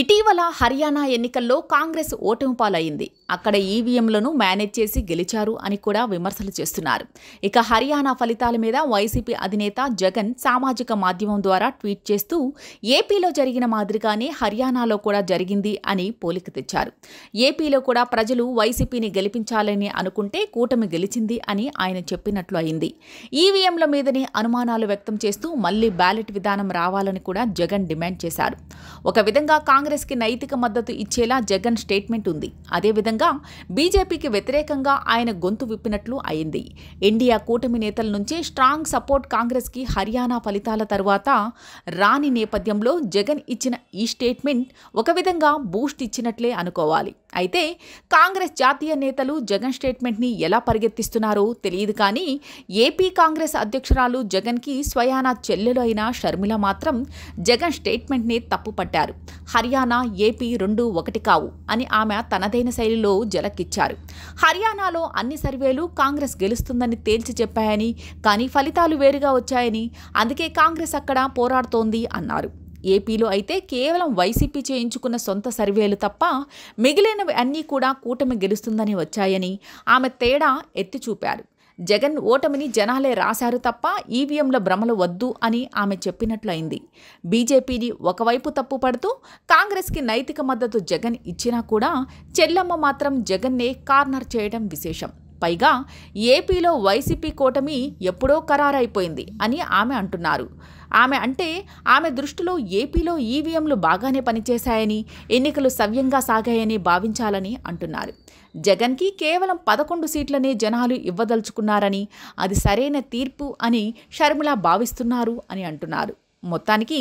ఇటీవల హర్యానా ఎన్నికల్లో కాంగ్రెస్ ఓటమి పాలయ్యింది అక్కడ ఈవీఎంలను మేనేజ్ చేసి గెలిచారు అని కూడా విమర్శలు చేస్తున్నారు ఇక హర్యానా ఫలితాల మీద వైసీపీ అధినేత జగన్ సామాజిక మాధ్యమం ద్వారా ట్వీట్ చేస్తూ ఏపీలో జరిగిన మాదిరిగానే హర్యానాలో కూడా జరిగింది అని పోలిక తెచ్చారు ఏపీలో కూడా ప్రజలు వైసీపీని గెలిపించాలని అనుకుంటే కూటమి గెలిచింది అని ఆయన చెప్పినట్లు అయింది ఈవీఎంల మీదనే అనుమానాలు వ్యక్తం చేస్తూ మళ్లీ బ్యాలెట్ విధానం రావాలని కూడా జగన్ డిమాండ్ చేశారు ఒక విధంగా కాంగ్రెస్ కాంగ్రెస్కి నైతిక మద్దతు ఇచ్చేలా జగన్ స్టేట్మెంట్ ఉంది అదేవిధంగా బీజేపీకి వ్యతిరేకంగా ఆయన గొంతు విప్పినట్లు అయింది ఇండియా కూటమి నేతల నుంచి స్ట్రాంగ్ సపోర్ట్ కాంగ్రెస్ కి హర్యానా ఫలితాల తర్వాత రాని నేపథ్యంలో జగన్ ఇచ్చిన ఈ స్టేట్మెంట్ ఒక విధంగా బూస్ట్ ఇచ్చినట్లే అనుకోవాలి అయితే కాంగ్రెస్ జాతీయ నేతలు జగన్ స్టేట్మెంట్ని ఎలా పరిగెత్తిస్తున్నారో తెలియదు కానీ ఏపీ కాంగ్రెస్ అధ్యక్షురాలు జగన్ కి స్వయానా చెల్లెలు అయిన షర్మిల మాత్రం జగన్ స్టేట్మెంట్ని తప్పుపట్టారు హర్యానా హర్యానా ఏపీ రెండు ఒకటి కావు అని ఆమె తనదైన శైలిలో జలక్కిచ్చారు హర్యానాలో అన్ని సర్వేలు కాంగ్రెస్ గెలుస్తుందని తేల్చి చెప్పాయని కానీ ఫలితాలు వేరుగా వచ్చాయని అందుకే కాంగ్రెస్ అక్కడ పోరాడుతోంది అన్నారు ఏపీలో అయితే కేవలం వైసీపీ చేయించుకున్న సొంత సర్వేలు తప్ప మిగిలినవి అన్నీ కూడా కూటమి గెలుస్తుందని వచ్చాయని ఆమె తేడా ఎత్తి చూపారు జగన్ ఓటమిని జనాలే రాశారు తప్ప ఈవీఎంల భ్రమలు వద్దు అని ఆమె చెప్పినట్లయింది బీజేపీని ఒకవైపు తప్పుపడుతూ కాంగ్రెస్కి నైతిక మద్దతు జగన్ ఇచ్చినా కూడా చెల్లమ్మ మాత్రం జగన్నే కార్నర్ చేయడం విశేషం పైగా ఏపీలో వైసీపీ కూటమి ఎప్పుడో ఖరారైపోయింది అని ఆమె అంటున్నారు ఆమె అంటే ఆమె దృష్టిలో ఏపీలో ఈవీఎంలు బాగానే పనిచేశాయని ఎన్నికలు సవ్యంగా సాగాయని భావించాలని అంటున్నారు జగన్కి కేవలం పదకొండు సీట్లనే జనాలు ఇవ్వదలుచుకున్నారని అది సరైన తీర్పు అని షర్మిల భావిస్తున్నారు అని అంటున్నారు మొత్తానికి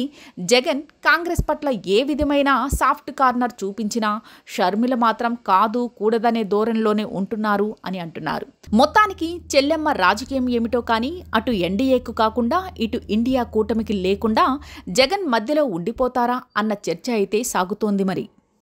జగన్ కాంగ్రెస్ పట్ల ఏ విధమైన సాఫ్ట్ కార్నర్ చూపించినా షర్మిల మాత్రం కాదు కూడదనే ధోరణిలోనే ఉంటున్నారు అని అంటున్నారు మొత్తానికి చెల్లెమ్మ రాజకీయం ఏమిటో కానీ అటు ఎన్డీఏకు కాకుండా ఇటు ఇండియా కూటమికి లేకుండా జగన్ మధ్యలో ఉండిపోతారా అన్న చర్చ అయితే సాగుతోంది మరి